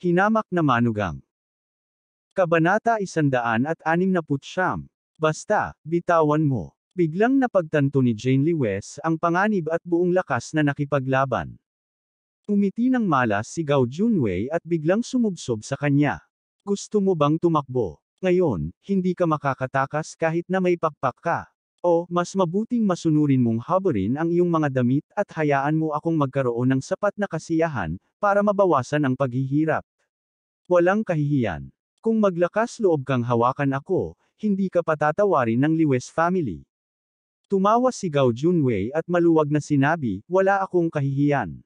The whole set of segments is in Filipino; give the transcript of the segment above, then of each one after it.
Hinamak na manugang. Kabanata 169. Basta, bitawan mo. Biglang napagtanto ni Jane Lewis ang panganib at buong lakas na nakipaglaban. Umiti ng malas si Gao Junwei at biglang sumubsob sa kanya. Gusto mo bang tumakbo? Ngayon, hindi ka makakatakas kahit na may pakpak ka. O, mas mabuting masunurin mong haburin ang iyong mga damit at hayaan mo akong magkaroon ng sapat na kasiyahan, para mabawasan ang paghihirap. Walang kahihiyan. Kung maglakas loob kang hawakan ako, hindi ka patatawarin ng Liwes family. Tumawa si Gao Junwei at maluwag na sinabi, wala akong kahihiyan.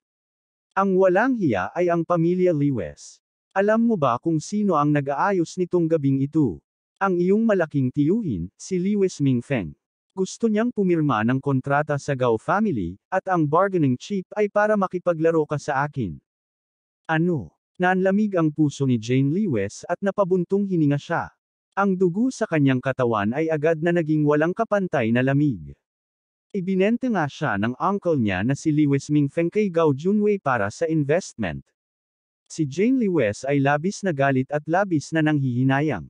Ang walang hiya ay ang pamilya Liwes. Alam mo ba kung sino ang nag-aayos nitong gabing ito? Ang iyong malaking tiyuhin, si Liwes Mingfeng. Gusto niyang pumirma ng kontrata sa Gao family, at ang bargaining chip ay para makipaglaro ka sa akin. Ano? Naanlamig ang puso ni Jane Lewis at napabuntong hininga siya. Ang dugo sa kanyang katawan ay agad na naging walang kapantay na lamig. Ibinente nga siya ng uncle niya na si Lewis Mingfeng kay Gao Junwei para sa investment. Si Jane Lewis ay labis na galit at labis na nanghihinayang.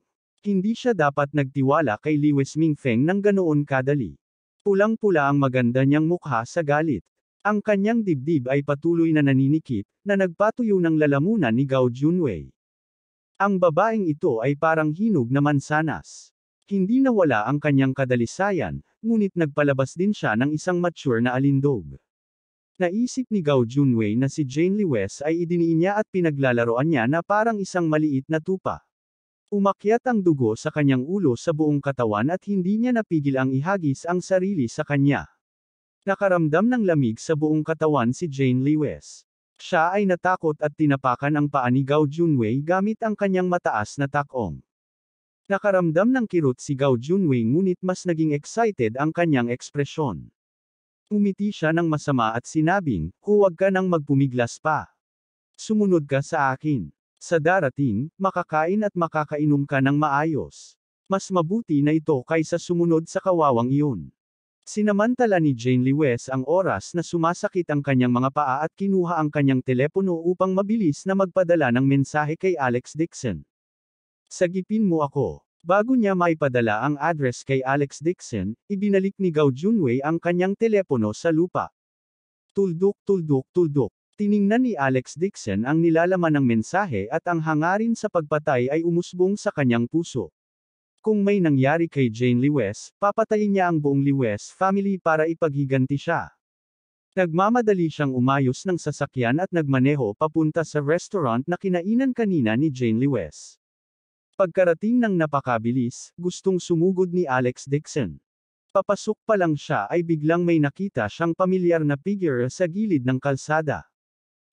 Hindi siya dapat nagtiwala kay Lewis Mingfeng ng ganoon kadali. Pulang-pula ang maganda niyang mukha sa galit. Ang kanyang dibdib ay patuloy na naninikip, na nagpatuyo ng lalamunan ni Gao Junwei. Ang babaeng ito ay parang hinog na mansanas. Hindi nawala ang kanyang kadalisayan, ngunit nagpalabas din siya ng isang mature na alindog. Naisip ni Gao Junwei na si Jane Lee ay idiniin niya at pinaglalaroan niya na parang isang maliit na tupa. Umakyat ang dugo sa kanyang ulo sa buong katawan at hindi niya napigil ang ihagis ang sarili sa kanya. Nakaramdam ng lamig sa buong katawan si Jane Lewis. Siya ay natakot at tinapakan ang paa ni Gao Junwei gamit ang kanyang mataas na takong. Nakaramdam ng kirot si Gao Junwei ngunit mas naging excited ang kanyang ekspresyon. Umiti siya ng masama at sinabing, huwag ka nang magpumiglas pa. Sumunod ka sa akin. Sa darating, makakain at makakainom ka ng maayos. Mas mabuti na ito kaysa sumunod sa kawawang iyon. Sinamantala ni Jane Lewis ang oras na sumasakit ang kanyang mga paa at kinuha ang kanyang telepono upang mabilis na magpadala ng mensahe kay Alex Dixon. Sagipin mo ako. Bago niya maipadala ang address kay Alex Dixon, ibinalik ni Gao Junwei ang kanyang telepono sa lupa. Tuldok tuldok tuldok. Tiningnan ni Alex Dixon ang nilalaman ng mensahe at ang hangarin sa pagpatay ay umusbong sa kanyang puso. Kung may nangyari kay Jane Lewis, papatayin niya ang buong Lewis family para ipaghiganti siya. Nagmamadali siyang umayos ng sasakyan at nagmaneho papunta sa restaurant na kinainan kanina ni Jane Lewis. Pagkarating ng napakabilis, gustong sumugod ni Alex Dixon. Papasok pa lang siya ay biglang may nakita siyang pamilyar na figure sa gilid ng kalsada.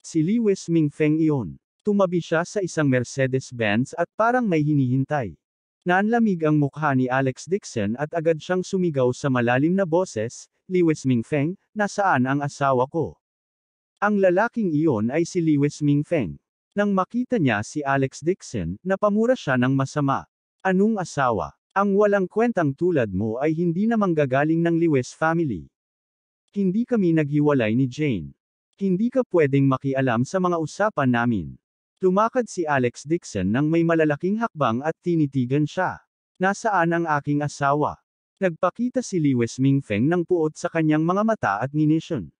Si Lewis Mingfeng iyon. Tumabi siya sa isang Mercedes-Benz at parang may hinihintay. Nanlamig ang mukha ni Alex Dixon at agad siyang sumigaw sa malalim na boses, Liwis Mingfeng, nasaan ang asawa ko? Ang lalaking iyon ay si Liwis Mingfeng. Nang makita niya si Alex Dixon, napamura siya ng masama. Anong asawa? Ang walang kwentang tulad mo ay hindi namang manggagaling ng Liwis family. Hindi kami naghiwalay ni Jane. Hindi ka pwedeng makialam sa mga usapan namin. Lumakad si Alex Dixon nang may malalaking hakbang at tinitigan siya. Nasaan ang aking asawa? Nagpakita si Liwes Mingfeng ng puot sa kanyang mga mata at ninisyon.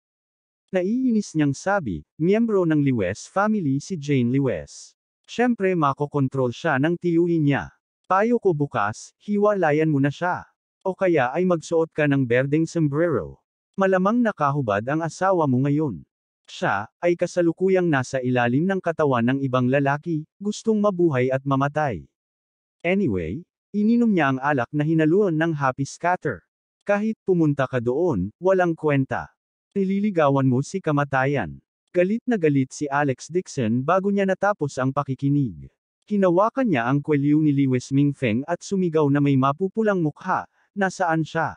Naiinis niyang sabi, miyembro ng Liwes family si Jane Liwes. Siyempre makokontrol siya ng tiyuhin niya. Payo ko bukas, hiwalayan mo na siya. O kaya ay magsuot ka ng berdeng sombrero. Malamang nakahubad ang asawa mo ngayon. Siya, ay kasalukuyang nasa ilalim ng katawan ng ibang lalaki, gustong mabuhay at mamatay. Anyway, ininom niya ang alak na hinaluan ng happy scatter. Kahit pumunta ka doon, walang kwenta. Nililigawan mo si kamatayan. Galit na galit si Alex Dixon bago niya natapos ang pakikinig. Hinawakan niya ang kwelyo ni Liwes Mingfeng at sumigaw na may mapupulang mukha, nasaan siya?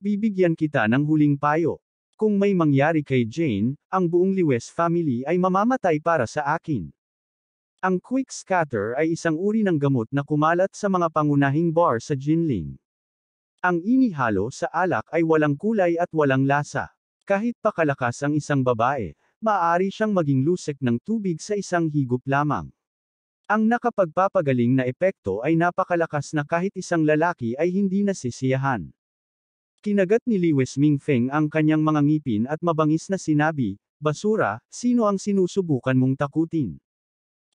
Bibigyan kita ng huling payo. Kung may mangyari kay Jane, ang buong Lewis family ay mamamatay para sa akin. Ang quick scatter ay isang uri ng gamot na kumalat sa mga pangunahing bar sa Jinling. Ang inihalo sa alak ay walang kulay at walang lasa. Kahit pakalakas ang isang babae, maaari siyang maging lusek ng tubig sa isang higop lamang. Ang nakapagpapagaling na epekto ay napakalakas na kahit isang lalaki ay hindi nasisiyahan. Kinagat ni Liwes Mingfeng ang kanyang mga ngipin at mabangis na sinabi, Basura, sino ang sinusubukan mong takutin?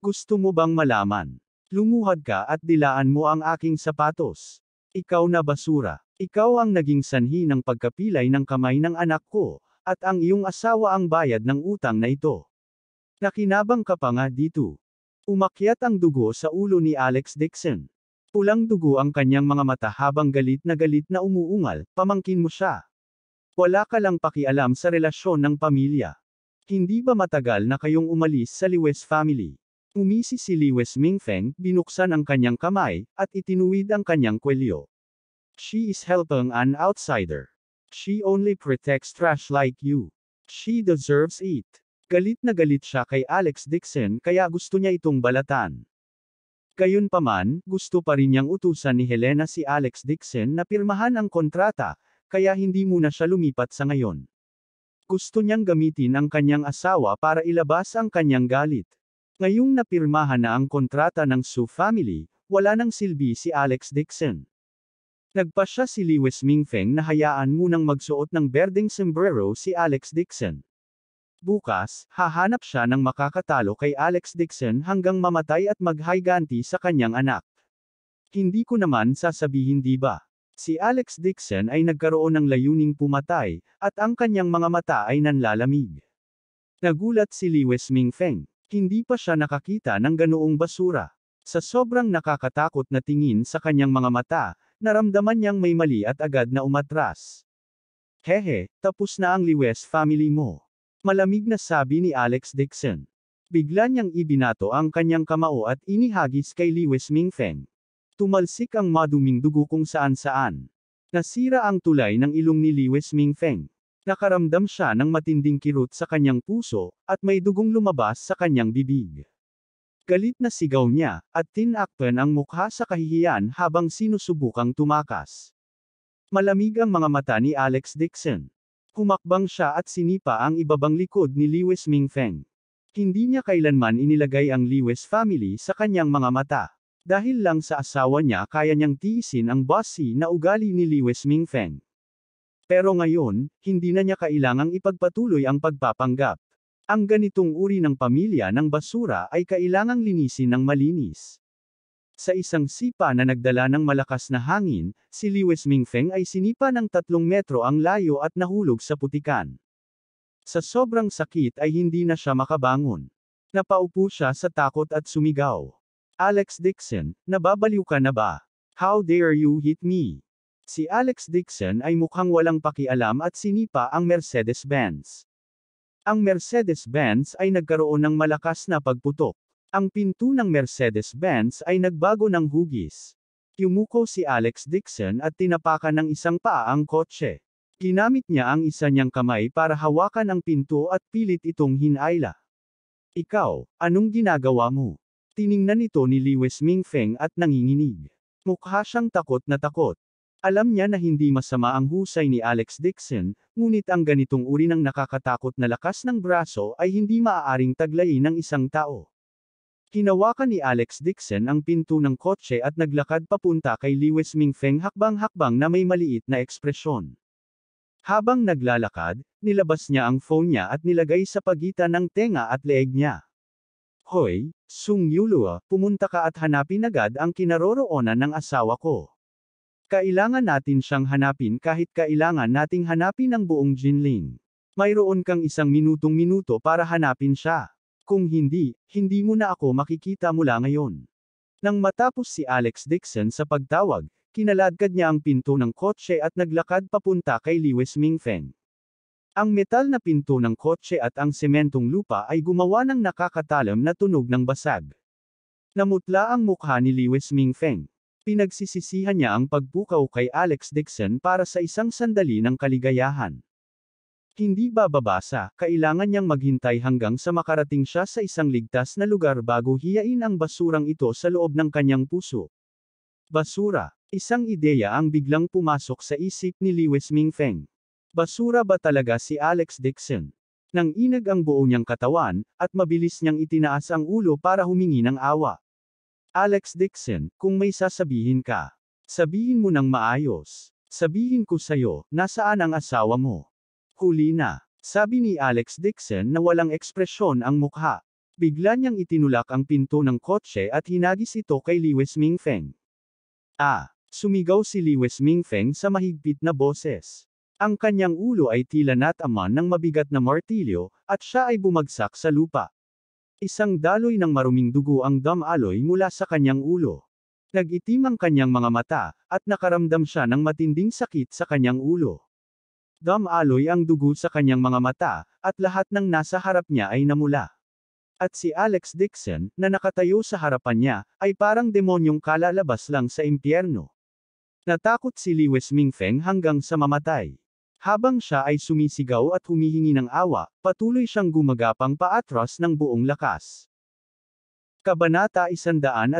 Gusto mo bang malaman? Lumuhad ka at dilaan mo ang aking sapatos. Ikaw na basura. Ikaw ang naging sanhi ng pagkapilay ng kamay ng anak ko, at ang iyong asawa ang bayad ng utang na ito. Nakinabang ka pa nga dito. Umakyat ang dugo sa ulo ni Alex Dixon. Kulang dugo ang kanyang mga mata habang galit na galit na umuungal, pamangkin mo siya. Wala ka lang pakialam sa relasyon ng pamilya. Hindi ba matagal na kayong umalis sa Liwes family? Umisi si Liwes Mingfeng, binuksan ang kanyang kamay, at itinuwid ang kanyang kwelyo. She is helping an outsider. She only protects trash like you. She deserves it. Galit na galit siya kay Alex Dixon kaya gusto niya itong balatan. Gayunpaman, gusto pa rin niyang utusan ni Helena si Alex Dixon na pirmahan ang kontrata, kaya hindi muna siya lumipat sa ngayon. Gusto niyang gamitin ang kanyang asawa para ilabas ang kanyang galit. Ngayong napirmahan na ang kontrata ng Su family, wala nang silbi si Alex Dixon. Nagpa siya si Lewis Mingfeng na hayaan munang magsuot ng berdeng sombrero si Alex Dixon. Bukas, hahanap siya ng makakatalo kay Alex Dixon hanggang mamatay at maghayganti sa kanyang anak. Hindi ko naman sasabihin di ba? Si Alex Dixon ay nagkaroon ng layuning pumatay, at ang kanyang mga mata ay nanlalamig. Nagulat si Liwes Mingfeng. Hindi pa siya nakakita ng ganoong basura. Sa sobrang nakakatakot na tingin sa kanyang mga mata, naramdaman niyang may mali at agad na umatras. Hehe, tapos na ang Liwes family mo. Malamig na sabi ni Alex Dixon. Bigla niyang ibinato ang kanyang kamao at inihagis kay Lewis Mingfeng. Tumalsik ang maduming dugo kung saan-saan. Nasira ang tulay ng ilong ni Lewis Mingfeng. Nakaramdam siya ng matinding kirot sa kanyang puso, at may dugong lumabas sa kanyang bibig. Galit na sigaw niya, at tinakpan ang mukha sa kahihiyan habang sinusubukang tumakas. Malamig ang mga mata ni Alex Dixon. Humakbang siya at sinipa ang ibabang likod ni Liwes Mingfeng. Hindi niya kailanman inilagay ang Liwes family sa kanyang mga mata. Dahil lang sa asawa niya kaya niyang tiisin ang bossy na ugali ni Liwes Mingfeng. Pero ngayon, hindi na niya kailangang ipagpatuloy ang pagpapanggap. Ang ganitong uri ng pamilya ng basura ay kailangang linisin ng malinis. Sa isang sipa na nagdala ng malakas na hangin, si Liwes Mingfeng ay sinipa ng tatlong metro ang layo at nahulog sa putikan. Sa sobrang sakit ay hindi na siya makabangon. Napaupo siya sa takot at sumigaw. Alex Dixon, nababaliw ka na ba? How dare you hit me? Si Alex Dixon ay mukhang walang pakialam at sinipa ang Mercedes-Benz. Ang Mercedes-Benz ay nagkaroon ng malakas na pagputok. Ang pinto ng Mercedes-Benz ay nagbago ng hugis. Yumuko si Alex Dixon at tinapakan ng isang paa ang kotse. Ginamit niya ang isa niyang kamay para hawakan ang pinto at pilit itong hinayla. Ikaw, anong ginagawa mo? Tiningnan ito ni Liwes Mingfeng at nanginginig. Mukha siyang takot na takot. Alam niya na hindi masama ang husay ni Alex Dixon, ngunit ang ganitong uri ng nakakatakot na lakas ng braso ay hindi maaaring taglayin ng isang tao. Hinawakan ni Alex Dixon ang pinto ng kotse at naglakad papunta kay Lewis Mingfeng hakbang-hakbang na may maliit na ekspresyon. Habang naglalakad, nilabas niya ang phone niya at nilagay sa pagitan ng tenga at leeg niya. Hoy, Sung Yulua, pumunta ka at hanapin agad ang kinaroroonan ng asawa ko. Kailangan natin siyang hanapin kahit kailangan nating hanapin ang buong Jinling. Mayroon kang isang minutong minuto para hanapin siya. Kung hindi, hindi mo na ako makikita mula ngayon. Nang matapos si Alex Dixon sa pagtawag, kinaladkad niya ang pinto ng kotse at naglakad papunta kay Lewis Mingfeng. Ang metal na pinto ng kotse at ang sementong lupa ay gumawa ng nakakatalam na tunog ng basag. Namutla ang mukha ni Lewis Mingfeng. Pinagsisisihan niya ang pagbukaw kay Alex Dixon para sa isang sandali ng kaligayahan hindi bababasa, kailangan niyang maghintay hanggang sa makarating siya sa isang ligtas na lugar bago hiyain ang basurang ito sa loob ng kanyang puso. Basura. Isang ideya ang biglang pumasok sa isip ni Lewis Mingfeng. Basura ba talaga si Alex Dixon? Nang inag ang buo niyang katawan, at mabilis niyang itinaas ang ulo para humingi ng awa. Alex Dixon, kung may sasabihin ka, sabihin mo ng maayos. Sabihin ko sa'yo, nasaan ang asawa mo? Huli na. Sabi ni Alex Dixon na walang ekspresyon ang mukha. Bigla niyang itinulak ang pinto ng kotse at hinagis ito kay Liwes Mingfeng. Ah! Sumigaw si Liwes Mingfeng sa mahigpit na boses. Ang kanyang ulo ay tila nataman ng mabigat na martilyo, at siya ay bumagsak sa lupa. Isang daloy ng maruming dugo ang damaloy mula sa kanyang ulo. Nagitim ang kanyang mga mata, at nakaramdam siya ng matinding sakit sa kanyang ulo. Dam aloy ang dugo sa kanyang mga mata, at lahat ng nasa harap niya ay namula. At si Alex Dixon, na nakatayo sa harapan niya, ay parang demonyong kalalabas lang sa impyerno. Natakot si Liwes Mingfeng hanggang sa mamatay. Habang siya ay sumisigaw at humihingi ng awa, patuloy siyang gumagapang paatras ng buong lakas. Kabanata 170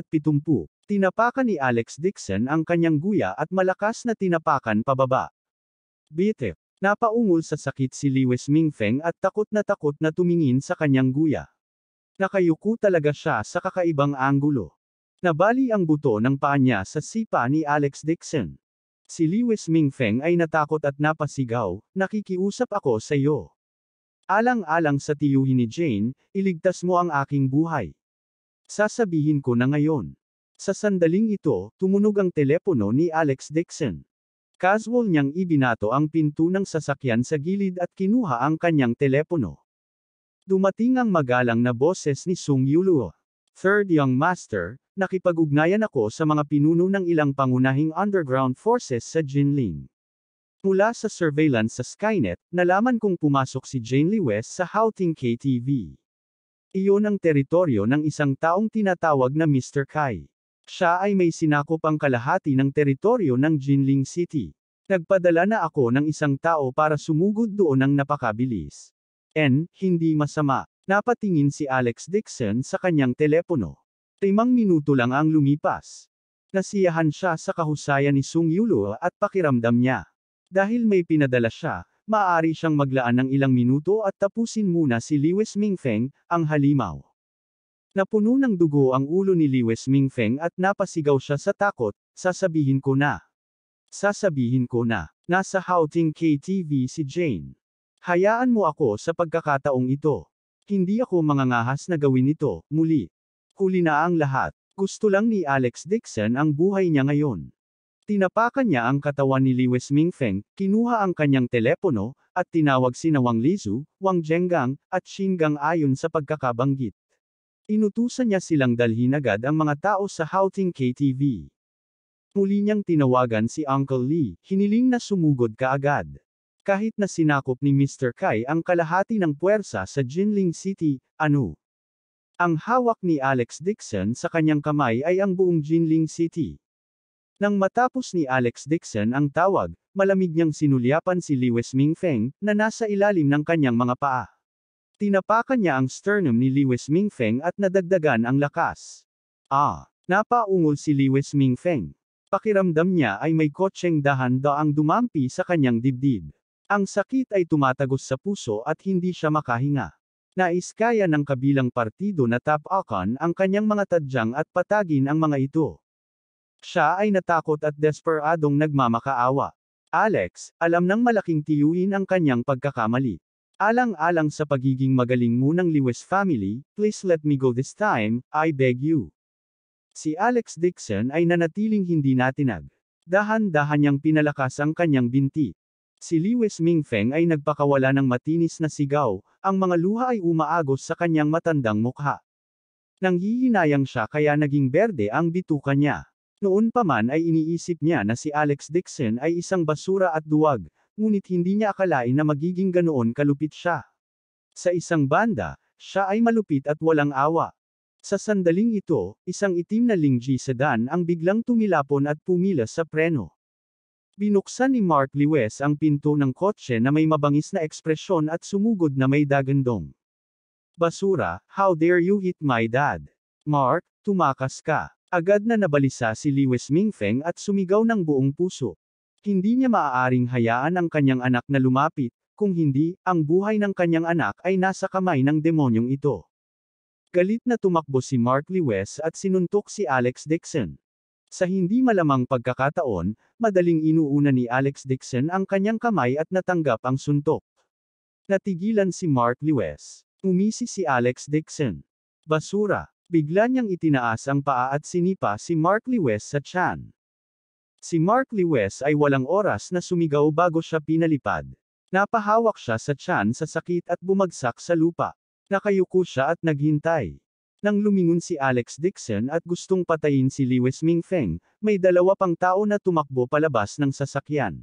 Tinapakan ni Alex Dixon ang kanyang guya at malakas na tinapakan pababa. Bitip. Napaungol sa sakit si Liwes Mingfeng at takot na takot na tumingin sa kanyang guya. Nakayuko talaga siya sa kakaibang anggulo. Nabali ang buto ng paa niya sa sipa ni Alex Dixon. Si Liwes Mingfeng ay natakot at napasigaw, nakikiusap ako sa iyo. Alang-alang sa tiyuhin ni Jane, iligtas mo ang aking buhay. Sasabihin ko na ngayon. Sa sandaling ito, tumunog ang telepono ni Alex Dixon. Casual niyang ibinato ang pinto ng sasakyan sa gilid at kinuha ang kanyang telepono. Dumating ang magalang na boses ni Sung Yuluo. Third Young Master, nakipag-ugnayan ako sa mga pinuno ng ilang pangunahing underground forces sa Jinling. Mula sa surveillance sa Skynet, nalaman kong pumasok si Jane Lee West sa Houting KTV. Iyon ang teritoryo ng isang taong tinatawag na Mr. Kai. Siya ay may sinakop ang kalahati ng teritoryo ng Jinling City. Nagpadala na ako ng isang tao para sumugod doon ng napakabilis. N, hindi masama. Napatingin si Alex Dixon sa kanyang telepono. Limang minuto lang ang lumipas. Nasiyahan siya sa kahusayan ni Sung Yulo at pakiramdam niya. Dahil may pinadala siya, maaari siyang maglaan ng ilang minuto at tapusin muna si Lewis Mingfeng, ang halimaw. Napuno ng dugo ang ulo ni Liwes Mingfeng at napasigaw siya sa takot, sasabihin ko na. Sasabihin ko na, nasa Houting KTV si Jane. Hayaan mo ako sa pagkakataong ito. Hindi ako mangangahas na gawin ito, muli. Huli na ang lahat. Gusto lang ni Alex Dixon ang buhay niya ngayon. Tinapakan niya ang katawan ni Liwes Mingfeng, kinuha ang kanyang telepono, at tinawag si Wang Lizu, Wang Jenggang, at Xingang ayon sa pagkakabanggit. Inutusan niya silang dalhin agad ang mga tao sa Houting KTV. Muli niyang tinawagan si Uncle Lee, hiniling na sumugod ka agad. Kahit na sinakop ni Mr. Kai ang kalahati ng puwersa sa Jinling City, ano? Ang hawak ni Alex Dixon sa kanyang kamay ay ang buong Jinling City. Nang matapos ni Alex Dixon ang tawag, malamig niyang sinulyapan si Liwes Mingfeng, na nasa ilalim ng kanyang mga paa. Tinapakan niya ang sternum ni Liwes Mingfeng at nadagdagan ang lakas. Ah! Napaungol si Liwes Mingfeng. Pakiramdam niya ay may kotseng dahan-da ang dumampi sa kanyang dibdib. Ang sakit ay tumatagos sa puso at hindi siya makahinga. Nais kaya ng kabilang partido na top tapakan ang kanyang mga tadyang at patagin ang mga ito. Siya ay natakot at desperadong nagmamakaawa. Alex, alam ng malaking tiyuin ang kanyang pagkakamali. Alang-alang sa pagiging magaling mo ng Lewis family, please let me go this time, I beg you. Si Alex Dixon ay nanatiling hindi natinag. Dahan-dahan niyang pinalakas ang kanyang binti. Si Lewis Mingfeng ay nagpakawala ng matinis na sigaw, ang mga luha ay umaagos sa kanyang matandang mukha. Nang hihinayang siya kaya naging berde ang bituka niya. Noon pa man ay iniisip niya na si Alex Dixon ay isang basura at duwag, ngunit hindi niya akalain na magiging ganoon kalupit siya. Sa isang banda, siya ay malupit at walang awa. Sa sandaling ito, isang itim na lingji sedan ang biglang tumilapon at pumilas sa preno. Binuksan ni Mark Lewis ang pinto ng kotse na may mabangis na ekspresyon at sumugod na may dagandong. Basura, how dare you hit my dad? Mark, tumakas ka. Agad na nabalisa si Lewis Mingfeng at sumigaw ng buong puso. Hindi niya maaaring hayaan ang kanyang anak na lumapit, kung hindi, ang buhay ng kanyang anak ay nasa kamay ng demonyong ito. Galit na tumakbo si Mark Lewis at sinuntok si Alex Dixon. Sa hindi malamang pagkakataon, madaling inuuna ni Alex Dixon ang kanyang kamay at natanggap ang suntok. Natigilan si Mark Lewis. Umisi si Alex Dixon. Basura. Bigla niyang itinaas ang paa at sinipa si Mark Lewis sa tiyan. Si Mark Lewis ay walang oras na sumigaw bago siya pinalipad. Napahawak siya sa tiyan sa sakit at bumagsak sa lupa. Nakayuko siya at naghintay. Nang lumingon si Alex Dixon at gustong patayin si Lewis Mingfeng, may dalawa pang tao na tumakbo palabas ng sasakyan.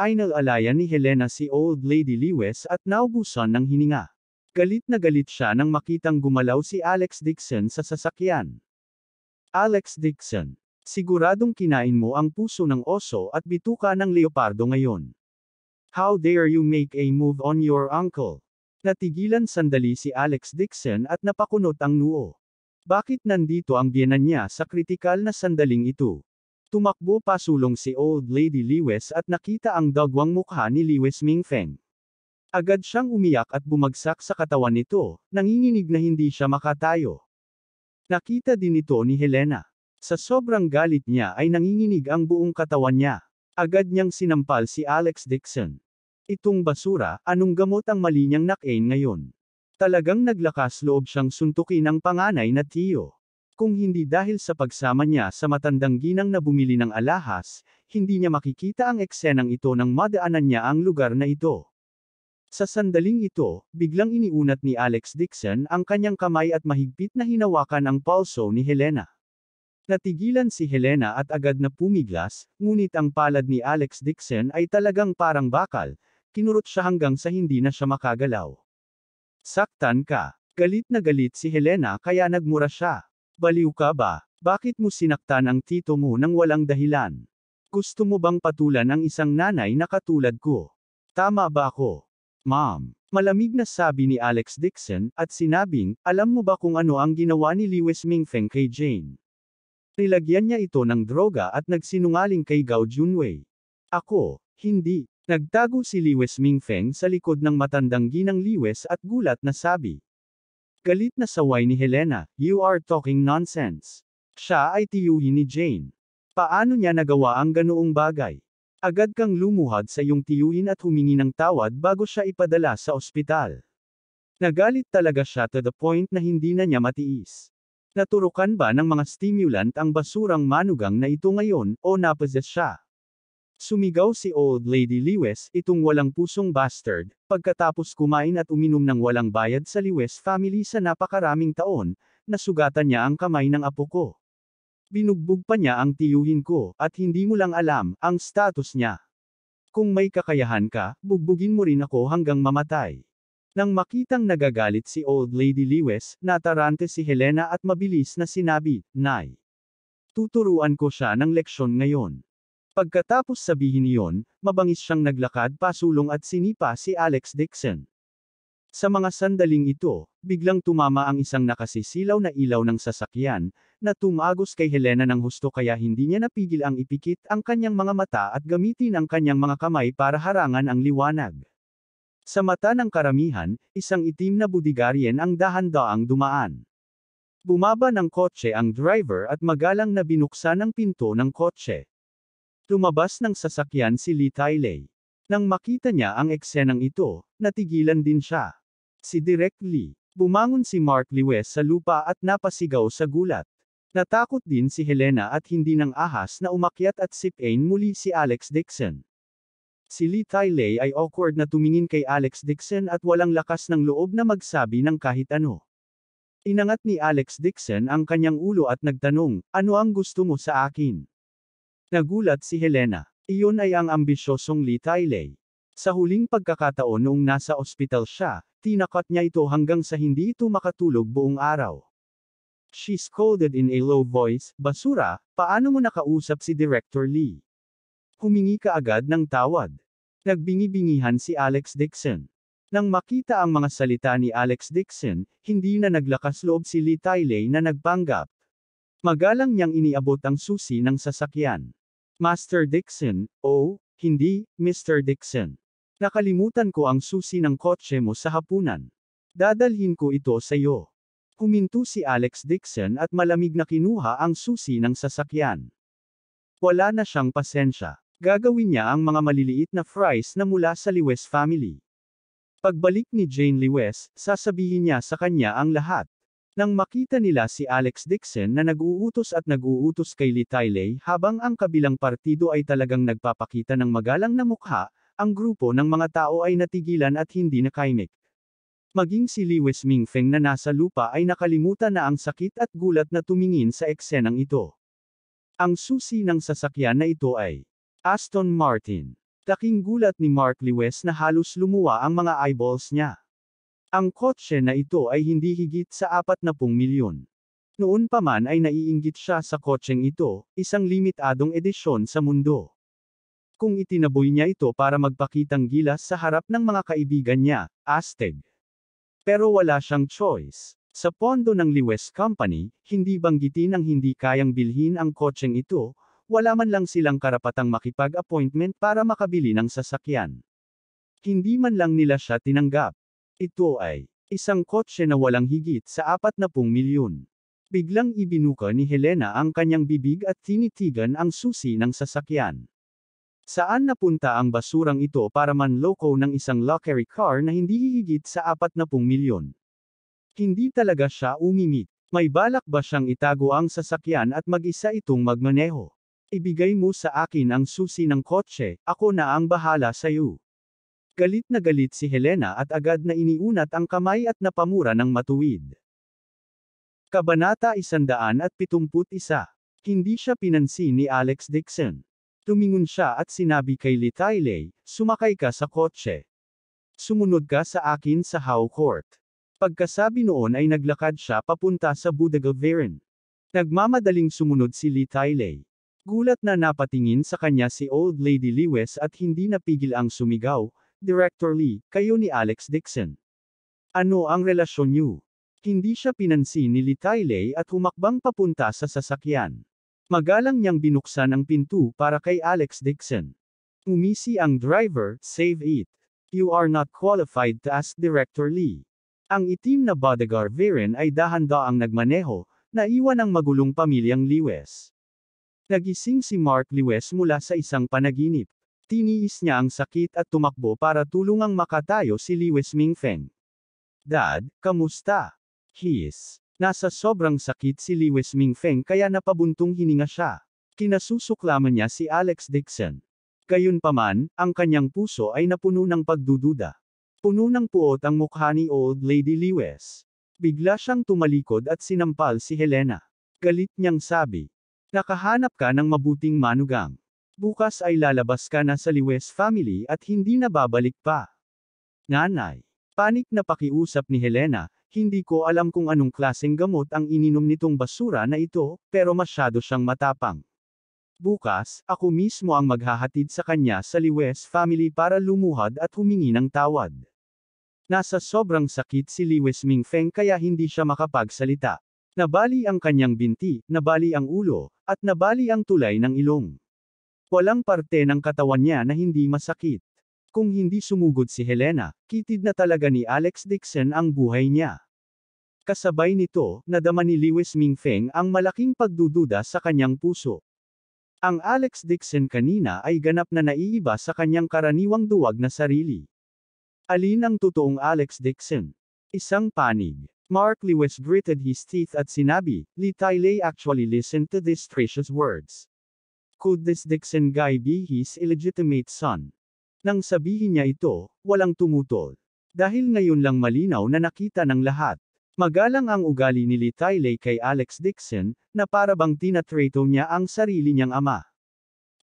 Ay nag-alaya ni Helena si Old Lady Lewis at naubusan ng hininga. Galit na galit siya nang makitang gumalaw si Alex Dixon sa sasakyan. Alex Dixon, Siguradong kinain mo ang puso ng oso at bituka ng leopardo ngayon. How dare you make a move on your uncle? Natigilan sandali si Alex Dixon at napakunot ang noo. Bakit nandito ang biyanan niya sa kritikal na sandaling ito? Tumakbo pasulong si Old Lady Lewis at nakita ang dagwang mukha ni Lewis Mingfeng. Agad siyang umiyak at bumagsak sa katawan nito, nanginginig na hindi siya makatayo. Nakita din ito ni Helena. Sa sobrang galit niya ay nanginginig ang buong katawan niya. Agad niyang sinampal si Alex Dixon. Itong basura, anong gamot ang mali niyang nakain ngayon? Talagang naglakas loob siyang suntukin ang panganay na tiyo. Kung hindi dahil sa pagsama niya sa matandang ginang na bumili ng alahas, hindi niya makikita ang eksenang ito nang madaanan niya ang lugar na ito. Sa sandaling ito, biglang iniunat ni Alex Dixon ang kanyang kamay at mahigpit na hinawakan ang pulso ni Helena. Natigilan si Helena at agad na pumiglas, ngunit ang palad ni Alex Dixon ay talagang parang bakal, kinurot siya hanggang sa hindi na siya makagalaw. Saktan ka. Galit na galit si Helena kaya nagmura siya. Baliw ka ba? Bakit mo sinaktan ang tito mo nang walang dahilan? Gusto mo bang patulan ang isang nanay na katulad ko? Tama ba ako? Ma'am. Malamig na sabi ni Alex Dixon, at sinabing, alam mo ba kung ano ang ginawa ni Lewis Mingfeng kay Jane? Nilagyan niya ito ng droga at nagsinungaling kay Gao Junwei. Ako, hindi. Nagtago si Li Liwes Feng sa likod ng matandang ginang Liwes at gulat na sabi. Galit na saway ni Helena, you are talking nonsense. Siya ay tiyuhin ni Jane. Paano niya nagawa ang ganoong bagay? Agad kang lumuhad sa iyong tiyuhin at humingi ng tawad bago siya ipadala sa ospital. Nagalit talaga siya to the point na hindi na niya matiis. Naturukan ba ng mga stimulant ang basurang manugang na ito ngayon, o naposes siya? Sumigaw si Old Lady Lewis, itong walang pusong bastard, pagkatapos kumain at uminom ng walang bayad sa Lewis family sa napakaraming taon, nasugatan niya ang kamay ng apo ko. Binugbog pa niya ang tiyuhin ko, at hindi mo lang alam, ang status niya. Kung may kakayahan ka, bugbugin mo rin ako hanggang mamatay. Nang makitang nagagalit si Old Lady Lewis, natarante si Helena at mabilis na sinabi, Nay. Tuturuan ko siya ng leksyon ngayon. Pagkatapos sabihin iyon, mabangis siyang naglakad pasulong at sinipa si Alex Dixon. Sa mga sandaling ito, biglang tumama ang isang nakasisilaw na ilaw ng sasakyan, na tumagos kay Helena ng husto kaya hindi niya napigil ang ipikit ang kanyang mga mata at gamitin ang kanyang mga kamay para harangan ang liwanag. Sa mata ng karamihan, isang itim na budigaryen ang dahan-daang dumaan. Bumaba ng kotse ang driver at magalang na binuksan ang pinto ng kotse. Tumabas ng sasakyan si Lee Tailey. Nang makita niya ang eksenang ito, natigilan din siya. Si Direct Lee. Bumangon si Mark Lewis sa lupa at napasigaw sa gulat. Natakot din si Helena at hindi ng ahas na umakyat at sipain muli si Alex Dixon. Si Lee Tyley ay awkward na tumingin kay Alex Dixon at walang lakas ng loob na magsabi ng kahit ano. Inangat ni Alex Dixon ang kanyang ulo at nagtanong, ano ang gusto mo sa akin? Nagulat si Helena. Iyon ay ang ambisyosong Lee Tyley. Sa huling pagkakataon noong nasa ospital siya, tinakot niya ito hanggang sa hindi ito makatulog buong araw. She scolded in a low voice, Basura, paano mo nakausap si Director Lee? Humingi ka agad ng tawad. Nagbingi-bingihan si Alex Dixon. Nang makita ang mga salita ni Alex Dixon, hindi na naglakas loob si Lee Tyley na nagpanggap. Magalang niyang iniabot ang susi ng sasakyan. Master Dixon, oh, hindi, Mr. Dixon. Nakalimutan ko ang susi ng kotse mo sa hapunan. Dadalhin ko ito sa iyo. Huminto si Alex Dixon at malamig na kinuha ang susi ng sasakyan. Wala na siyang pasensya. Gagawin niya ang mga maliliit na fries na mula sa Lewis family. Pagbalik ni Jane Lewis, sasabihin niya sa kanya ang lahat. Nang makita nila si Alex Dixon na nag-uutos at nag-uutos kay Lee Tiley habang ang kabilang partido ay talagang nagpapakita ng magalang na mukha, ang grupo ng mga tao ay natigilan at hindi nakaimik. Maging si Lewis Mingfeng na nasa lupa ay nakalimutan na ang sakit at gulat na tumingin sa eksenang ito. Ang susi ng sasakyan na ito ay Aston Martin. Taking gulat ni Mark Lewis na halos lumuwa ang mga eyeballs niya. Ang kotse na ito ay hindi higit sa 40 milyon. Noon pa man ay naiinggit siya sa kotseng ito, isang limitadong edisyon sa mundo. Kung itinaboy niya ito para magpakitang gilas sa harap ng mga kaibigan niya, Asteg. Pero wala siyang choice. Sa pondo ng Lewis Company, hindi banggitin ang hindi kayang bilhin ang kotseng ito, wala man lang silang karapatang makipag-appointment para makabili ng sasakyan. Hindi man lang nila siya tinanggap. Ito ay isang kotse na walang higit sa 40 milyon. Biglang ibinuka ni Helena ang kanyang bibig at tinitigan ang susi ng sasakyan. Saan napunta ang basurang ito para manloko ng isang luxury car na hindi higit sa 40 milyon? Hindi talaga siya umimik. May balak ba siyang itago ang sasakyan at mag-isa itong magmaneho? Ibigay mo sa akin ang susi ng kotse, ako na ang bahala sa'yo. Galit na galit si Helena at agad na iniunat ang kamay at napamura ng matuwid. Kabanata 171 Hindi siya pinansin ni Alex Dixon. Tumingon siya at sinabi kay Litaylay, sumakay ka sa kotse. Sumunod ka sa akin sa Howe Court. Pagkasabi noon ay naglakad siya papunta sa Budagavirin. Nagmamadaling sumunod si Litaylay. Gulat na napatingin sa kanya si Old Lady Lewis at hindi napigil ang sumigaw, Director Lee, kayo ni Alex Dixon. Ano ang relasyon niyo? Hindi siya pinansin ni Litaylay at humakbang papunta sa sasakyan. Magalang niyang binuksan ang pinto para kay Alex Dixon. Umisi ang driver, save it. You are not qualified to ask Director Lee. Ang itim na bodyguard Viren ay dahan dahanda ang nagmaneho, naiwan ang magulong pamilyang Lewis. Nagising si Mark Lewis mula sa isang panaginip. Tiniis niya ang sakit at tumakbo para tulungang makatayo si Lewis Mingfeng. Dad, kamusta? His. Nasa sobrang sakit si Lewis Mingfeng kaya napabuntong hininga siya. Kinasusuklaman niya si Alex Dixon. Gayunpaman, ang kanyang puso ay napuno ng pagdududa. Puno ng puot ang mukha ni Old Lady Lewis. Bigla siyang tumalikod at sinampal si Helena. Galit niyang sabi, Nakahanap ka ng mabuting manugang. Bukas ay lalabas ka na sa Liwes family at hindi na babalik pa. Nanay. Panik na pakiusap ni Helena, hindi ko alam kung anong klaseng gamot ang ininom nitong basura na ito, pero masyado siyang matapang. Bukas, ako mismo ang maghahatid sa kanya sa Liwes family para lumuhad at humingi ng tawad. Nasa sobrang sakit si Liwes Mingfeng kaya hindi siya makapagsalita. Nabali ang kanyang binti, nabali ang ulo, at nabali ang tulay ng ilong. Walang parte ng katawan niya na hindi masakit. Kung hindi sumugod si Helena, kitid na talaga ni Alex Dixon ang buhay niya. Kasabay nito, nadama ni Lewis Mingfeng ang malaking pagdududa sa kanyang puso. Ang Alex Dixon kanina ay ganap na naiiba sa kanyang karaniwang duwag na sarili. Alin ang totoong Alex Dixon? Isang panig. Mark Lewis gritted his teeth at sinabi, Li Tai Lei actually listened to these precious words. Could this Dixon guy be his illegitimate son? Nang sabihin niya ito, walang tumutol. Dahil ngayon lang malinaw na nakita ng lahat. Magalang ang ugali ni Li Tai Lei kay Alex Dixon, na parabang tinatrato niya ang sarili niyang ama.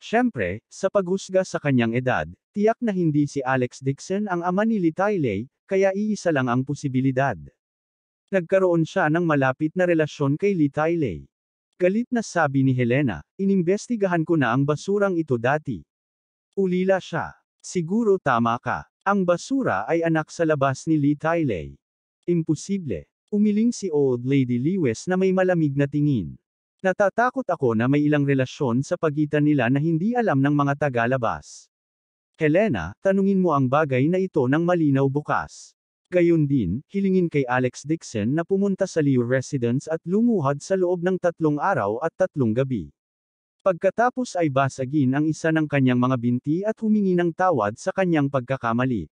Siyempre, sa paghusga sa kanyang edad, tiyak na hindi si Alex Dixon ang ama ni Li Tai Lei, kaya iisa lang ang posibilidad. Nagkaroon siya ng malapit na relasyon kay Lee Tailey. Galit na sabi ni Helena, inimbestigahan ko na ang basurang ito dati. Ulila siya. Siguro tama ka. Ang basura ay anak sa labas ni Lee Tailey. Imposible. Umiling si Old Lady Lewis na may malamig na tingin. Natatakot ako na may ilang relasyon sa pagitan nila na hindi alam ng mga taga-labas. Helena, tanungin mo ang bagay na ito ng malinaw bukas. Gayon din, hilingin kay Alex Dixon na pumunta sa Liu Residence at lumuhod sa loob ng tatlong araw at tatlong gabi. Pagkatapos ay basagin ang isa ng kanyang mga binti at humingi ng tawad sa kanyang pagkakamali.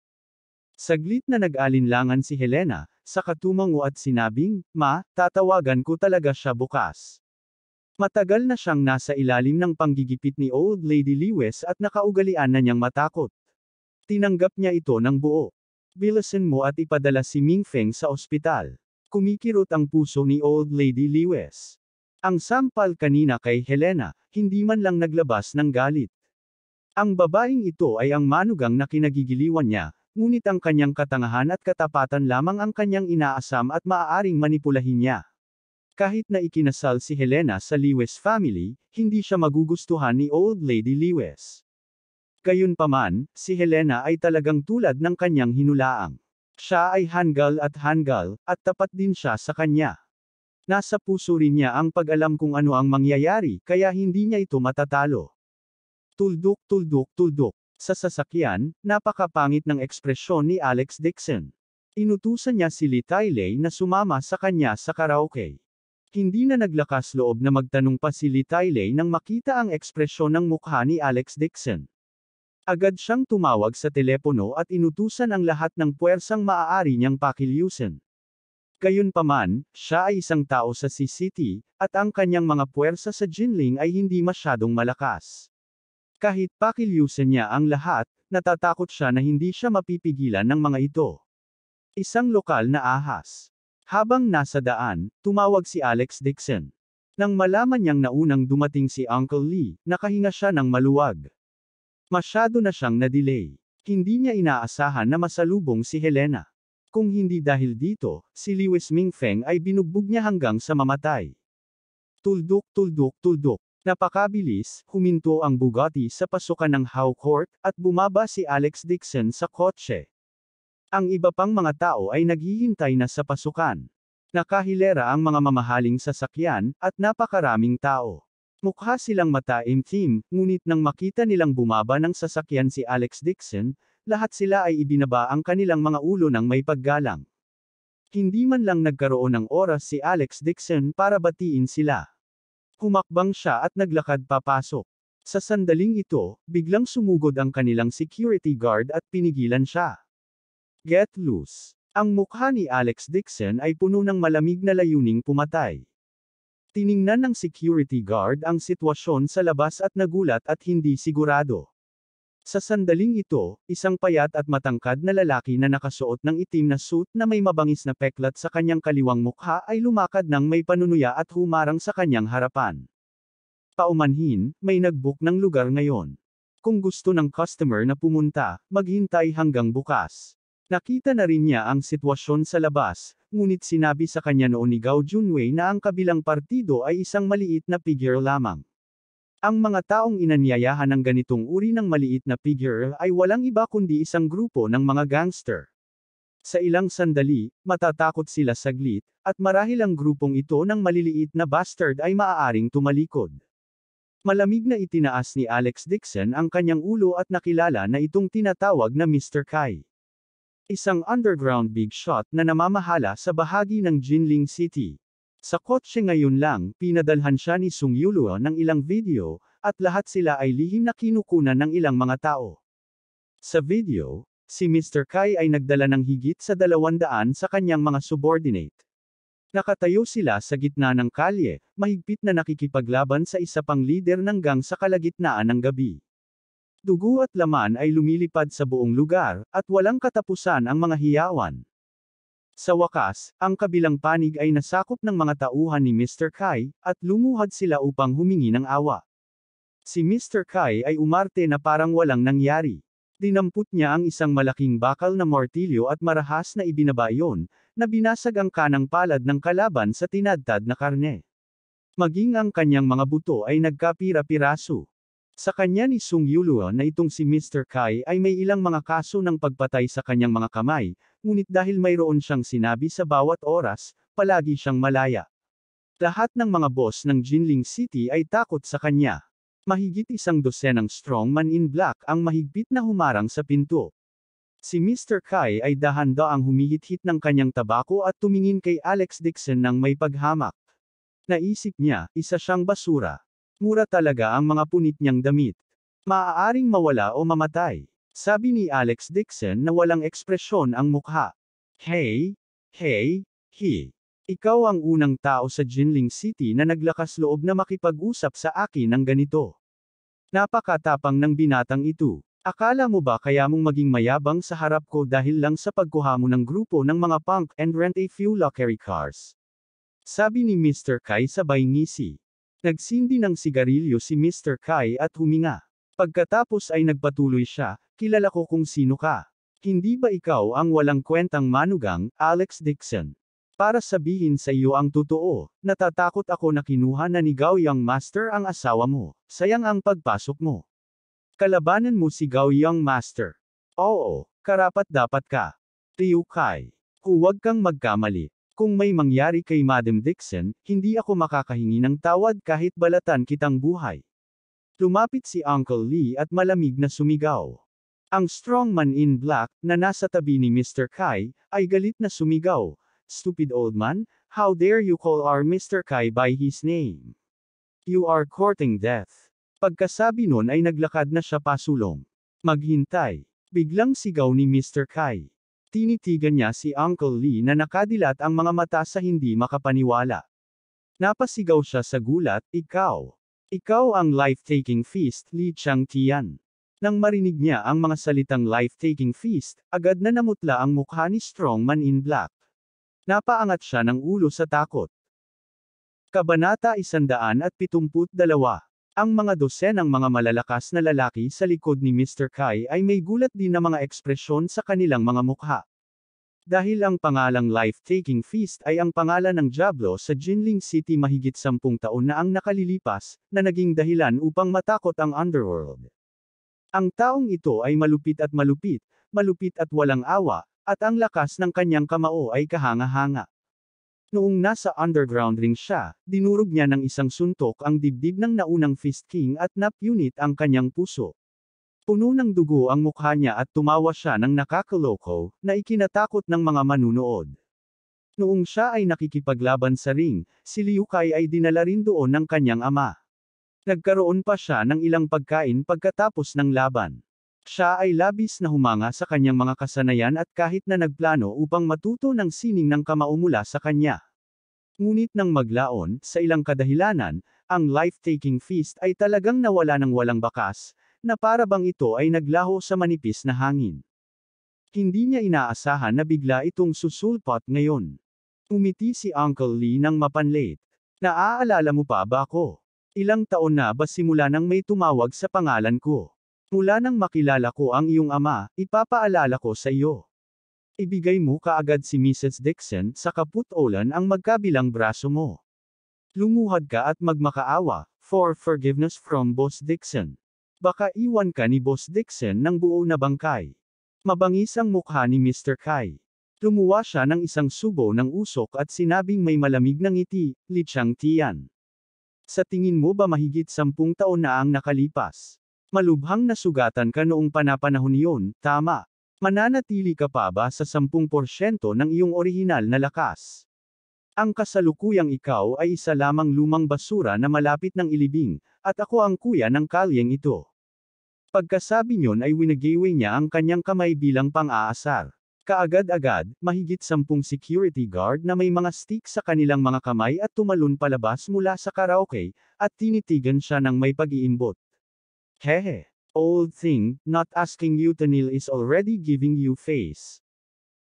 Saglit na nag-alinlangan si Helena, saka tumango at sinabing, Ma, tatawagan ko talaga siya bukas. Matagal na siyang nasa ilalim ng panggigipit ni Old Lady Lewis at nakaugalian na niyang matakot. Tinanggap niya ito ng buo. Bilisan mo at ipadala si Ming Feng sa ospital. Kumikirot ang puso ni Old Lady Lewis. Ang sampal kanina kay Helena, hindi man lang naglabas ng galit. Ang babaeng ito ay ang manugang na kinagigiliwan niya, ngunit ang kanyang katangahan at katapatan lamang ang kanyang inaasam at maaaring manipulahin niya. Kahit na ikinasal si Helena sa Lewis family, hindi siya magugustuhan ni Old Lady Lewis. Gayunpaman, si Helena ay talagang tulad ng kanyang hinulaang. Siya ay hangal at hangal, at tapat din siya sa kanya. Nasa puso rin niya ang pag-alam kung ano ang mangyayari kaya hindi niya ito matatalo. Tuldok tuldok tuldok. Sa sasakyan, napakapangit ng ekspresyon ni Alex Dixon. Inutusan niya si Lee Taylay na sumama sa kanya sa karaoke. Hindi na naglakas loob na magtanong pa si Lee Taylay nang makita ang ekspresyon ng mukha ni Alex Dixon. Agad siyang tumawag sa telepono at inutusan ang lahat ng puwersang maaari niyang pakiliusin. Gayunpaman, siya ay isang tao sa c at ang kanyang mga puwersa sa Jinling ay hindi masyadong malakas. Kahit pakiliusin niya ang lahat, natatakot siya na hindi siya mapipigilan ng mga ito. Isang lokal na ahas. Habang nasa daan, tumawag si Alex Dixon. Nang malaman niyang naunang dumating si Uncle Lee, nakahinga siya ng maluwag. Masyado na siyang na-delay. Hindi niya inaasahan na masalubong si Helena. Kung hindi dahil dito, si Lewis Mingfeng ay binugbog niya hanggang sa mamatay. Tuldok, tuldok, tuldok. Napakabilis, huminto ang Bugatti sa pasukan ng Howe Court, at bumaba si Alex Dixon sa kotse. Ang iba pang mga tao ay naghihintay na sa pasukan. Nakahilera ang mga mamahaling sasakyan, at napakaraming tao. Mukha silang mataim-tim, ngunit nang makita nilang bumaba ng sasakyan si Alex Dixon, lahat sila ay ibinaba ang kanilang mga ulo ng may paggalang. Hindi man lang nagkaroon ng oras si Alex Dixon para batiin sila. Humakbang siya at naglakad papasok. Sa sandaling ito, biglang sumugod ang kanilang security guard at pinigilan siya. Get loose. Ang mukha ni Alex Dixon ay puno ng malamig na layuning pumatay. Tiningnan ng security guard ang sitwasyon sa labas at nagulat at hindi sigurado. Sa sandaling ito, isang payat at matangkad na lalaki na nakasuot ng itim na suit na may mabangis na peklat sa kanyang kaliwang mukha ay lumakad ng may panunuya at humarang sa kanyang harapan. Paumanhin, may nagbook ng lugar ngayon. Kung gusto ng customer na pumunta, maghintay hanggang bukas. Nakita na rin niya ang sitwasyon sa labas, ngunit sinabi sa kanya noon ni Gao Junwei na ang kabilang partido ay isang maliit na figure lamang. Ang mga taong inanyayahan ng ganitong uri ng maliit na figure ay walang iba kundi isang grupo ng mga gangster. Sa ilang sandali, matatakot sila saglit, at marahil ang grupong ito ng maliliit na bastard ay maaaring tumalikod. Malamig na itinaas ni Alex Dixon ang kanyang ulo at nakilala na itong tinatawag na Mr. Kai isang underground big shot na namamahala sa bahagi ng Jinling City. Sa kotse ngayon lang, pinadalhan siya ni Sung Yuluo ng ilang video, at lahat sila ay lihim na kinukunan ng ilang mga tao. Sa video, si Mr. Kai ay nagdala ng higit sa dalawandaan sa kanyang mga subordinate. Nakatayo sila sa gitna ng kalye, mahigpit na nakikipaglaban sa isa pang leader ng gang sa kalagitnaan ng gabi. Dugo at laman ay lumilipad sa buong lugar, at walang katapusan ang mga hiyawan. Sa wakas, ang kabilang panig ay nasakop ng mga tauhan ni Mr. Kai, at lumuhad sila upang humingi ng awa. Si Mr. Kai ay umarte na parang walang nangyari. Dinampot niya ang isang malaking bakal na martilyo at marahas na ibinaba iyon, na binasag ang kanang palad ng kalaban sa tinadtad na karne. Maging ang kanyang mga buto ay nagkapira-piraso. Sa kanya ni Sung Yuluo na itong si Mr. Kai ay may ilang mga kaso ng pagpatay sa kanyang mga kamay, ngunit dahil mayroon siyang sinabi sa bawat oras, palagi siyang malaya. Lahat ng mga boss ng Jinling City ay takot sa kanya. Mahigit isang dosenang strongman in black ang mahigpit na humarang sa pinto. Si Mr. Kai ay dahanda ang humihit-hit ng kanyang tabako at tumingin kay Alex Dixon ng may paghamak. Naisip niya, isa siyang basura. Mura talaga ang mga punit niyang damit. Maaaring mawala o mamatay. Sabi ni Alex Dixon na walang ekspresyon ang mukha. Hey, hey, he. Ikaw ang unang tao sa Jinling City na naglakas loob na makipag-usap sa akin ng ganito. Napakatapang ng binatang ito. Akala mo ba kaya mong maging mayabang sa harap ko dahil lang sa pagkuha mo ng grupo ng mga punk and rent a few luxury cars? Sabi ni Mr. Kai sabay ngisi. Nagsindi ng sigarilyo si Mr. Kai at huminga. Pagkatapos ay nagpatuloy siya, kilala ko kung sino ka. Hindi ba ikaw ang walang kwentang manugang, Alex Dixon? Para sabihin sa iyo ang totoo, natatakot ako na kinuha na ni Yang Master ang asawa mo. Sayang ang pagpasok mo. Kalabanan mo si Yang Master. Oo, karapat dapat ka. Tiukay. Huwag kang magkamali. Kung may mangyari kay Madam Dixon, hindi ako makakahingi ng tawad kahit balatan kitang buhay. Lumapit si Uncle Lee at malamig na sumigaw. Ang strong man in black, na nasa tabi ni Mr. Kai, ay galit na sumigaw, Stupid old man, how dare you call our Mr. Kai by his name? You are courting death. Pagkasabi nun ay naglakad na siya pasulong. Maghintay. Biglang sigaw ni Mr. Kai. Tinitigan niya si Uncle Lee na nakadilat ang mga mata sa hindi makapaniwala. Napasigaw siya sa gulat, ikaw. Ikaw ang life-taking feast, Li Chang Tian. Nang marinig niya ang mga salitang life-taking feast, agad na namutla ang mukha ni Strongman in Black. Napaangat siya ng ulo sa takot. Kabanata 172 ang mga dosen ng mga malalakas na lalaki sa likod ni Mr. Kai ay may gulat din na mga ekspresyon sa kanilang mga mukha. Dahil ang pangalang Life-Taking Feast ay ang pangalan ng Diablo sa Jinling City mahigit sampung taon na ang nakalilipas, na naging dahilan upang matakot ang underworld. Ang taong ito ay malupit at malupit, malupit at walang awa, at ang lakas ng kanyang kamao ay kahanga-hanga. Noong nasa underground ring siya, dinurog niya ng isang suntok ang dibdib ng naunang Fist King at nap unit ang kanyang puso. Puno ng dugo ang mukha niya at tumawa siya ng nakakaloko, na ikinatakot ng mga manunood. Noong siya ay nakikipaglaban sa ring, si Liu Kai ay dinala rin doon ng kanyang ama. Nagkaroon pa siya ng ilang pagkain pagkatapos ng laban. Siya ay labis na humanga sa kanyang mga kasanayan at kahit na nagplano upang matuto ng sining ng kamao mula sa kanya. Ngunit nang maglaon, sa ilang kadahilanan, ang life-taking feast ay talagang nawala ng walang bakas, na para bang ito ay naglaho sa manipis na hangin. Hindi niya inaasahan na bigla itong susulpot ngayon. Umiti si Uncle Lee nang mapanlate. Naaalala mo pa ba ako? Ilang taon na ba simula nang may tumawag sa pangalan ko? Mula nang makilala ko ang iyong ama, ipapaalala ko sa iyo. Ibigay mo kaagad si Mrs. Dixon sa kaputolan ang magkabilang braso mo. Lumuhad ka at magmakaawa, for forgiveness from Boss Dixon. Baka iwan ka ni Boss Dixon ng buo na bangkay. Mabangis ang mukha ni Mr. Kai. Lumuwa siya ng isang subo ng usok at sinabing may malamig ng ngiti, Lichang Tian. Sa tingin mo ba mahigit sampung taon na ang nakalipas? Malubhang nasugatan ka noong panapanahon yun, tama. Mananatili ka pa ba sa 10% ng iyong orihinal na lakas? Ang kasalukuyang ikaw ay isa lamang lumang basura na malapit ng ilibing, at ako ang kuya ng kalyeng ito. Pagkasabi niyon ay winagayway niya ang kanyang kamay bilang pang-aasar. Kaagad-agad, mahigit sampung security guard na may mga stick sa kanilang mga kamay at tumalon palabas mula sa karaoke, at tinitigan siya ng may pag-iimbot. Hehe. Old thing, not asking you to kneel is already giving you face.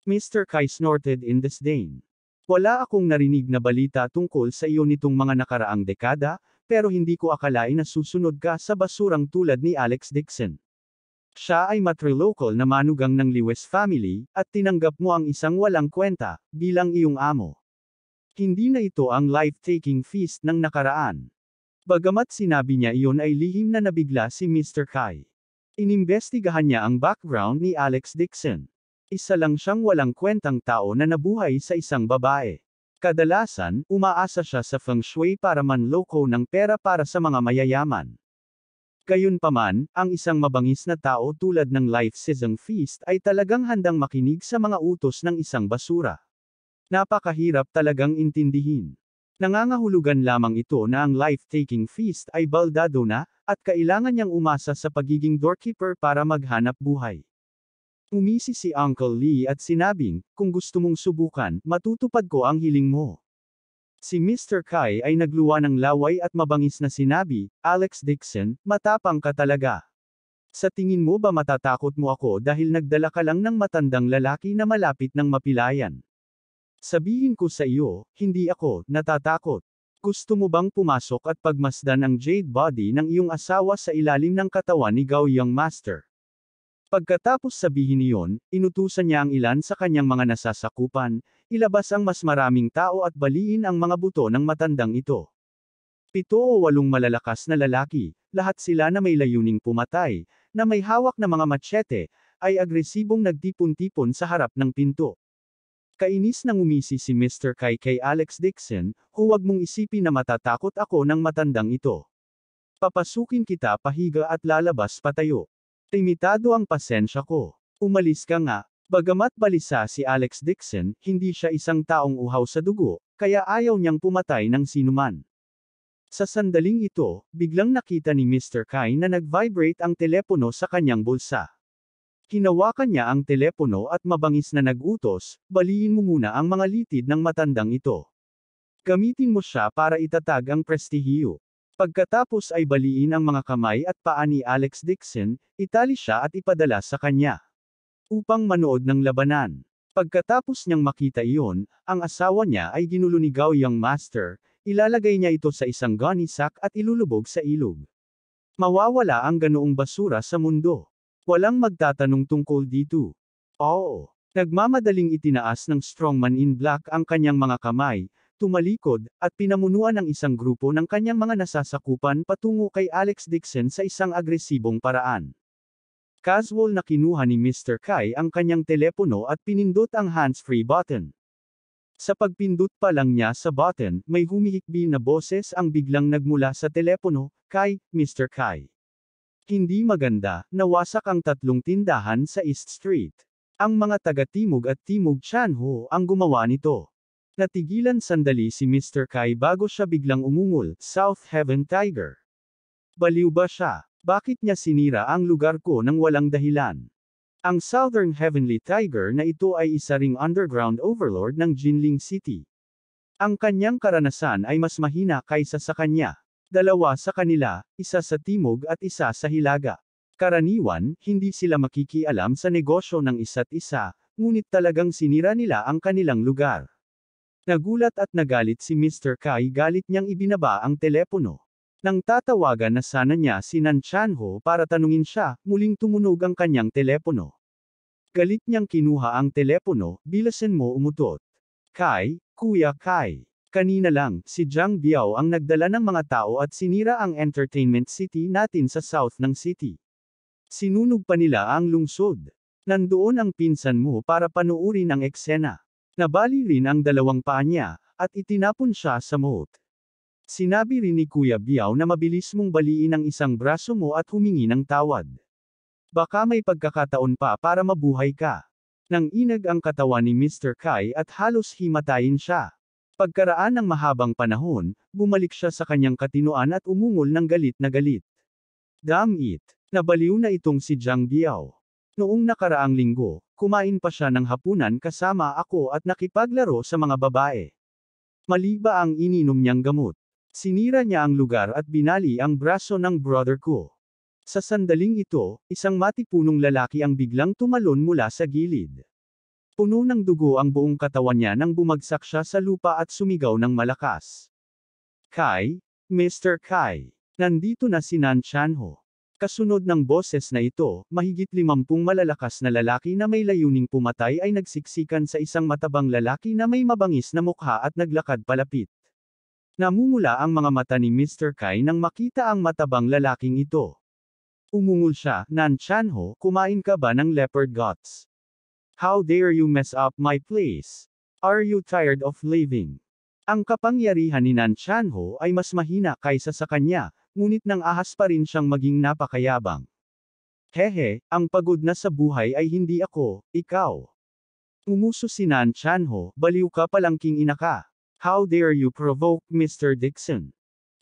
Mr. Kai snorted in disdain. Wala akong narinig na balita tungkol sa iyo nitong mga nakaraang dekada, pero hindi ko akalain na susunod ka sa basurang tulad ni Alex Dixon. Siya ay matrilocal na manugang ng Lewis family, at tinanggap mo ang isang walang kwenta, bilang iyong amo. Hindi na ito ang life-taking feast ng nakaraan. Bagamat sinabi niya iyon ay lihim na nabigla si Mr. Kai. Inimbestigahan niya ang background ni Alex Dixon. Isa lang siyang walang kwentang tao na nabuhay sa isang babae. Kadalasan, umaasa siya sa feng shui para manloko ng pera para sa mga mayayaman. Gayunpaman, ang isang mabangis na tao tulad ng Life Season Feast ay talagang handang makinig sa mga utos ng isang basura. Napakahirap talagang intindihin. Nangangahulugan lamang ito na ang life-taking feast ay baldado na, at kailangan niyang umasa sa pagiging doorkeeper para maghanap buhay. Umisi si Uncle Lee at sinabing, kung gusto mong subukan, matutupad ko ang hiling mo. Si Mr. Kai ay nagluwa ng laway at mabangis na sinabi, Alex Dixon, matapang ka talaga. Sa tingin mo ba matatakot mo ako dahil nagdala ka lang ng matandang lalaki na malapit ng mapilayan? Sabihin ko sa iyo, hindi ako natatakot. Gusto mo bang pumasok at pagmasdan ang jade body ng iyong asawa sa ilalim ng katawan ni Yang Master? Pagkatapos sabihin iyon, inutusan niya ang ilan sa kanyang mga nasasakupan, ilabas ang mas maraming tao at baliin ang mga buto ng matandang ito. Pito o walong malalakas na lalaki, lahat sila na may layuning pumatay, na may hawak na mga machete, ay agresibong nagtipon-tipon sa harap ng pinto. Kainis nang umisi si Mr. Kai kay Alex Dixon, huwag mong isipin na matatakot ako ng matandang ito. Papasukin kita pahiga at lalabas patayo. Timitado ang pasensya ko. Umalis ka nga. Bagamat balisa si Alex Dixon, hindi siya isang taong uhaw sa dugo, kaya ayaw niyang pumatay ng sinuman. Sa sandaling ito, biglang nakita ni Mr. Kai na nag-vibrate ang telepono sa kanyang bulsa. Hinawakan niya ang telepono at mabangis na nagutos, baliin mo muna ang mga litid ng matandang ito. Gamitin mo siya para itatag ang prestihiyo. Pagkatapos ay baliin ang mga kamay at paa ni Alex Dixon, itali siya at ipadala sa kanya. Upang manood ng labanan. Pagkatapos niyang makita iyon, ang asawa niya ay ginulo ni Gao Young Master, ilalagay niya ito sa isang gunny sack at ilulubog sa ilog. Mawawala ang ganoong basura sa mundo. Walang magtatanong tungkol dito. Oo. Nagmamadaling itinaas ng strongman in black ang kanyang mga kamay, tumalikod, at pinamunuan ang isang grupo ng kanyang mga nasasakupan patungo kay Alex Dixon sa isang agresibong paraan. Casual na kinuha ni Mr. Kai ang kanyang telepono at pinindot ang hands-free button. Sa pagpindot pa lang niya sa button, may humihikbi na boses ang biglang nagmula sa telepono, Kai, Mr. Kai. Hindi maganda, nawasak ang tatlong tindahan sa East Street. Ang mga taga-Timog at Timog Chanho ang gumawa nito. Natigilan sandali si Mr. Kai bago siya biglang umungol, South Heaven Tiger. Baliw ba siya? Bakit niya sinira ang lugar ko nang walang dahilan? Ang Southern Heavenly Tiger na ito ay isa ring underground overlord ng Jinling City. Ang kanyang karanasan ay mas mahina kaysa sa kanya. Dalawa sa kanila, isa sa timog at isa sa hilaga. Karaniwan, hindi sila makikialam sa negosyo ng isa't isa, ngunit talagang sinira nila ang kanilang lugar. Nagulat at nagalit si Mr. Kai galit niyang ibinaba ang telepono. Nang tatawagan na sana niya si Nan Chanho para tanungin siya, muling tumunog ang kanyang telepono. Galit niyang kinuha ang telepono, bilasan mo umutot. Kai, Kuya Kai. Kanina lang, si Jiang Biao ang nagdala ng mga tao at sinira ang entertainment city natin sa south ng city. Sinunog pa nila ang lungsod. Nandoon ang pinsan mo para panuurin ang eksena. Nabali rin ang dalawang paa niya, at itinapon siya sa moat. Sinabi rin ni Kuya Biao na mabilis mong baliin ang isang braso mo at humingi ng tawad. Baka may pagkakataon pa para mabuhay ka. Nang inag ang katawan ni Mr. Kai at halos himatayin siya. Pagkaraan ng mahabang panahon, bumalik siya sa kanyang katinoan at umungol ng galit na galit. Damn it! Nabaliw na itong si Jiang Biao. Noong nakaraang linggo, kumain pa siya ng hapunan kasama ako at nakipaglaro sa mga babae. Mali ba ang ininom niyang gamot? Sinira niya ang lugar at binali ang braso ng brother ko. Sa sandaling ito, isang matipunong lalaki ang biglang tumalon mula sa gilid. Puno ng dugo ang buong katawan niya nang bumagsak siya sa lupa at sumigaw ng malakas. Kai, Mr. Kai. Nandito na si Nan Chanho. Kasunod ng boses na ito, mahigit limampung malalakas na lalaki na may layuning pumatay ay nagsiksikan sa isang matabang lalaki na may mabangis na mukha at naglakad palapit. Namumula ang mga mata ni Mr. Kai nang makita ang matabang lalaking ito. Umungol siya, Nan Chanho, kumain ka ba ng leopard guts? How dare you mess up my place? Are you tired of living? Ang kapangyarihan ni Nan Chanho ay mas mahina kaysa sa kanya, ngunit nang ahas pa rin siyang maging napakayabang. Hehe, ang pagod na sa buhay ay hindi ako, ikaw. Umuso si Nan Chanho, baliw ka palangking ina ka. How dare you provoke Mr. Dixon?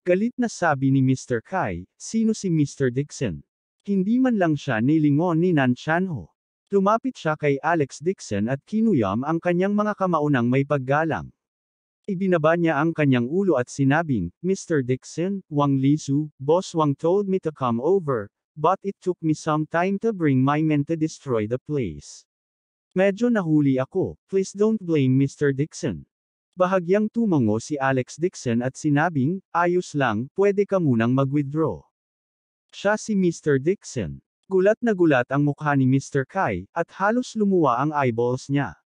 Galit na sabi ni Mr. Kai, sino si Mr. Dixon? Hindi man lang siya nilingon ni Nan Chanho. Lumapit siya kay Alex Dixon at kinuyam ang kanyang mga kamaunang may paggalang. Ibinaba niya ang kanyang ulo at sinabing, Mr. Dixon, Wang Lizu, Boss Wang told me to come over, but it took me some time to bring my men to destroy the place. Medyo nahuli ako, please don't blame Mr. Dixon. Bahagyang tumango si Alex Dixon at sinabing, ayos lang, pwede ka munang mag-withdraw. Siya si Mr. Dixon. Gulat na gulat ang mukha ni Mr. Kai, at halos lumuwa ang eyeballs niya.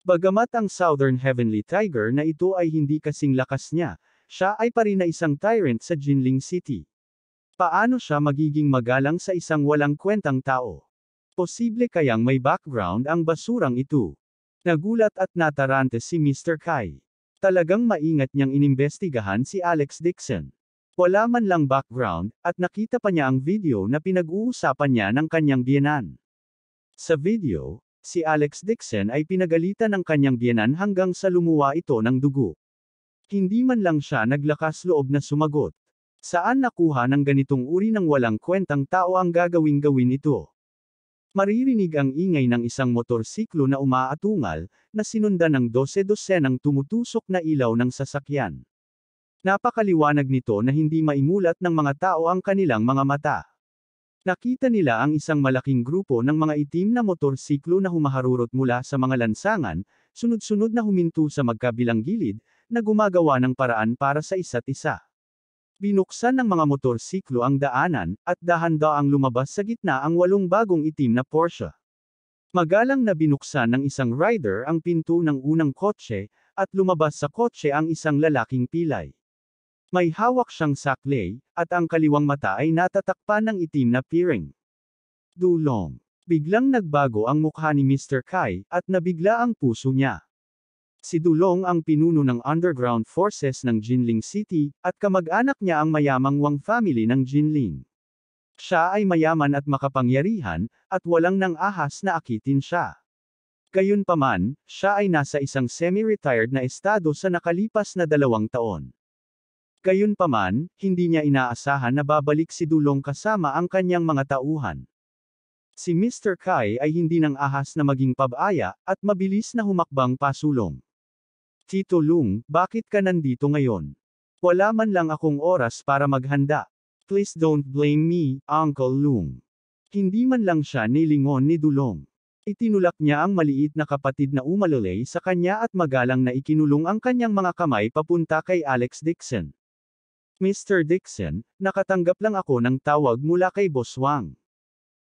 Bagamat ang Southern Heavenly Tiger na ito ay hindi kasing lakas niya, siya ay pa rin na isang tyrant sa Jinling City. Paano siya magiging magalang sa isang walang kwentang tao? Posible kayang may background ang basurang ito. Nagulat at natarante si Mr. Kai. Talagang maingat niyang inimbestigahan si Alex Dixon. Wala man lang background, at nakita pa niya ang video na pinag-uusapan niya ng kanyang biyenan. Sa video, si Alex Dixon ay pinagalitan ng kanyang biyenan hanggang sa lumuwa ito ng dugo. Hindi man lang siya naglakas loob na sumagot. Saan nakuha ng ganitong uri ng walang kwentang tao ang gagawing gawin ito? Maririnig ang ingay ng isang motorsiklo na umaatungal, na sinundan ng dose-dose ng tumutusok na ilaw ng sasakyan. Napakaliwanag nito na hindi maimulat ng mga tao ang kanilang mga mata. Nakita nila ang isang malaking grupo ng mga itim na motorsiklo na humaharurot mula sa mga lansangan, sunod-sunod na huminto sa magkabilang gilid, na gumagawa ng paraan para sa isa't isa. Binuksan ng mga motorsiklo ang daanan, at dahan-daang lumabas sa gitna ang walong bagong itim na Porsche. Magalang na binuksan ng isang rider ang pinto ng unang kotse, at lumabas sa kotse ang isang lalaking pilay. May hawak siyang saklay, at ang kaliwang mata ay natatakpan ng itim na piring. Dulong. Biglang nagbago ang mukha ni Mr. Kai, at nabigla ang puso niya. Si Dulong ang pinuno ng underground forces ng Jinling City, at kamag-anak niya ang mayamang Wang family ng Jinling. Siya ay mayaman at makapangyarihan, at walang nang ahas na akitin siya. Gayunpaman, siya ay nasa isang semi-retired na estado sa nakalipas na dalawang taon. Gayunpaman, hindi niya inaasahan na babalik si Dulong kasama ang kanyang mga tauhan. Si Mr. Kai ay hindi nang ahas na maging pabaya, at mabilis na humakbang pasulong. Tito Lung, bakit ka nandito ngayon? Wala man lang akong oras para maghanda. Please don't blame me, Uncle Lung. Hindi man lang siya nilingon ni Dulong. Itinulak niya ang maliit na kapatid na umalalay sa kanya at magalang na ikinulong ang kanyang mga kamay papunta kay Alex Dixon. Mr. Dixon, nakatanggap lang ako ng tawag mula kay Boss Wang.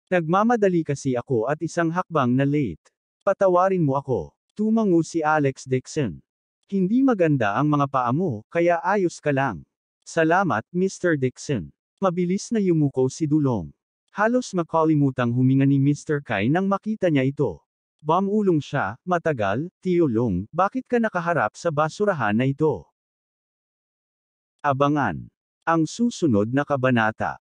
Nagmamadali kasi ako at isang hakbang na late. Patawarin mo ako. Tumango si Alex Dixon. Hindi maganda ang mga paa mo, kaya ayos ka lang. Salamat, Mr. Dixon. Mabilis na yumuko si Dulong. Halos makalimutang huminga ni Mr. Kai nang makita niya ito. Bamulong siya, matagal, Tio Long, bakit ka nakaharap sa basurahan na ito? Abangan! Ang susunod na kabanata.